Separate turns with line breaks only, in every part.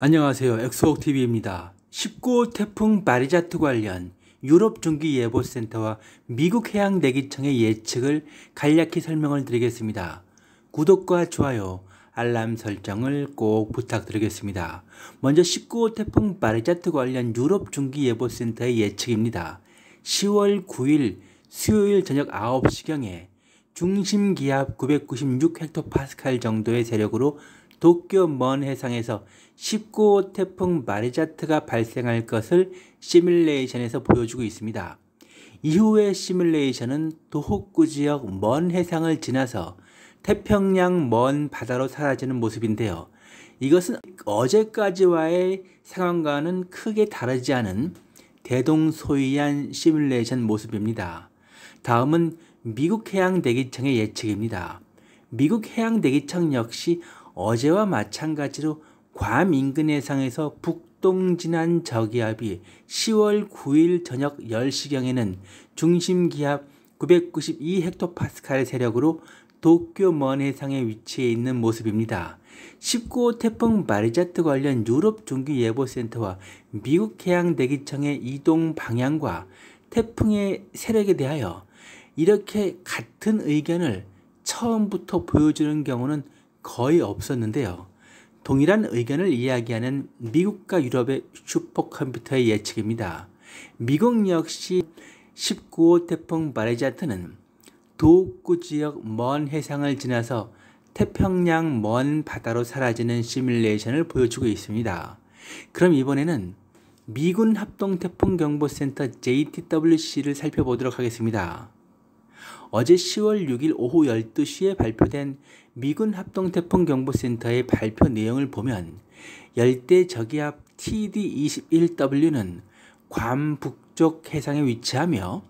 안녕하세요. 엑소옥TV입니다. 19호 태풍 바리자트 관련 유럽 중기예보센터와 미국 해양대기청의 예측을 간략히 설명을 드리겠습니다. 구독과 좋아요, 알람 설정을 꼭 부탁드리겠습니다. 먼저 19호 태풍 바리자트 관련 유럽 중기예보센터의 예측입니다. 10월 9일 수요일 저녁 9시경에 중심기압 996헥토파스칼 정도의 세력으로 도쿄 먼 해상에서 19호 태풍 마리자트가 발생할 것을 시뮬레이션에서 보여주고 있습니다. 이후의 시뮬레이션은 도호쿠 지역 먼 해상을 지나서 태평양 먼 바다로 사라지는 모습인데요. 이것은 어제까지와의 상황과는 크게 다르지 않은 대동소이한 시뮬레이션 모습입니다. 다음은 미국 해양대기청의 예측입니다. 미국 해양대기청 역시 어제와 마찬가지로 괌 인근 해상에서 북동 진한 저기압이 10월 9일 저녁 10시경에는 중심 기압 992헥토파스칼 세력으로 도쿄 먼 해상에 위치해 있는 모습입니다. 19호 태풍 마리자트 관련 유럽 종기예보센터와 미국 해양대기청의 이동 방향과 태풍의 세력에 대하여 이렇게 같은 의견을 처음부터 보여주는 경우는 거의 없었는데요. 동일한 의견을 이야기하는 미국과 유럽의 슈퍼컴퓨터의 예측입니다. 미국 역시 19호 태풍 바레자트는 도호쿠 지역 먼 해상을 지나서 태평양 먼 바다로 사라지는 시뮬레이션을 보여주고 있습니다. 그럼 이번에는 미군 합동태풍경보센터 JTWC를 살펴보도록 하겠습니다. 어제 10월 6일 오후 12시에 발표된 미군 합동태풍경보센터의 발표 내용을 보면 열대 저기압 TD21W는 괌 북쪽 해상에 위치하며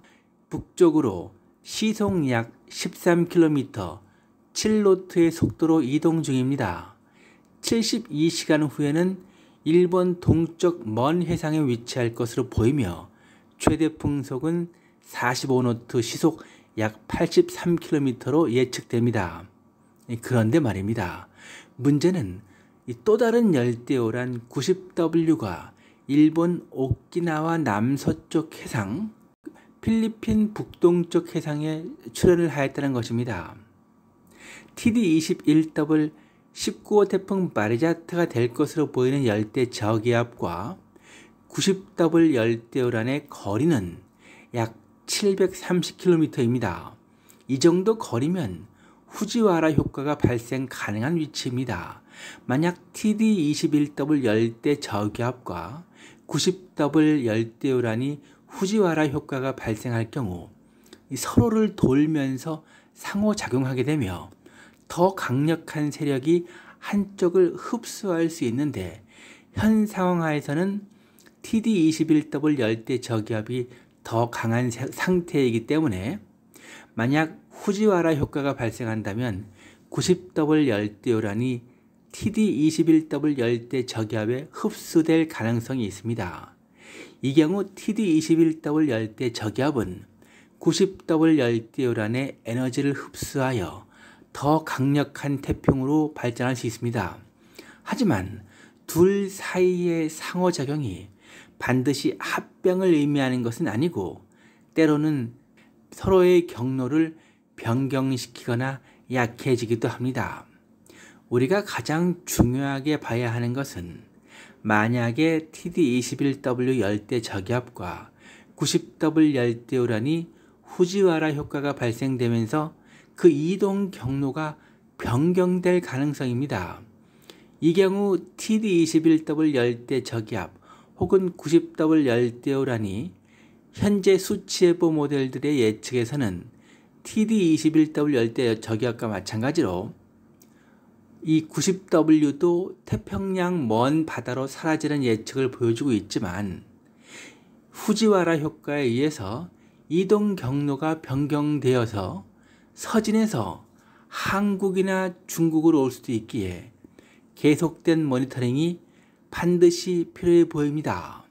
북쪽으로 시속 약 13km 7노트의 속도로 이동 중입니다. 72시간 후에는 일본 동쪽 먼 해상에 위치할 것으로 보이며 최대 풍속은 45노트 시속 약 83km로 예측됩니다. 그런데 말입니다. 문제는 또 다른 열대어란 90W가 일본 오키나와 남서쪽 해상, 필리핀 북동쪽 해상에 출현을 하였다는 것입니다. TD21W 19호 태풍 마리자트가 될 것으로 보이는 열대 저기압과 90W 열대어란의 거리는 약 730km입니다. 이 정도 거리면 후지와라 효과가 발생 가능한 위치입니다. 만약 TD21W 열대 저기압과 90W 열대 우란이 후지와라 효과가 발생할 경우 서로를 돌면서 상호작용하게 되며 더 강력한 세력이 한쪽을 흡수할 수 있는데 현 상황 하에서는 TD21W 열대 저기압이 더 강한 상태이기 때문에 만약 후지와라 효과가 발생한다면 90W 열대요란이 TD21W 열대 저기압에 흡수될 가능성이 있습니다. 이 경우 TD21W 열대 저기압은 90W 열대요란의 에너지를 흡수하여 더 강력한 태풍으로 발전할 수 있습니다. 하지만 둘 사이의 상호작용이 반드시 합병을 의미하는 것은 아니고 때로는 서로의 경로를 변경시키거나 약해지기도 합니다. 우리가 가장 중요하게 봐야 하는 것은 만약에 TD21W 열대 저기압과 90W 열대 우란이 후지와라 효과가 발생되면서 그 이동 경로가 변경될 가능성입니다. 이 경우 TD21W 열대 저기압 혹은 90W 열대 우란이 현재 수치예보 모델들의 예측에서는 TD21W 열대 저기압과 마찬가지로 이 90W도 태평양 먼 바다로 사라지는 예측을 보여주고 있지만 후지와라 효과에 의해서 이동 경로가 변경되어서 서진에서 한국이나 중국으로 올 수도 있기에 계속된 모니터링이 반드시 필요해 보입니다.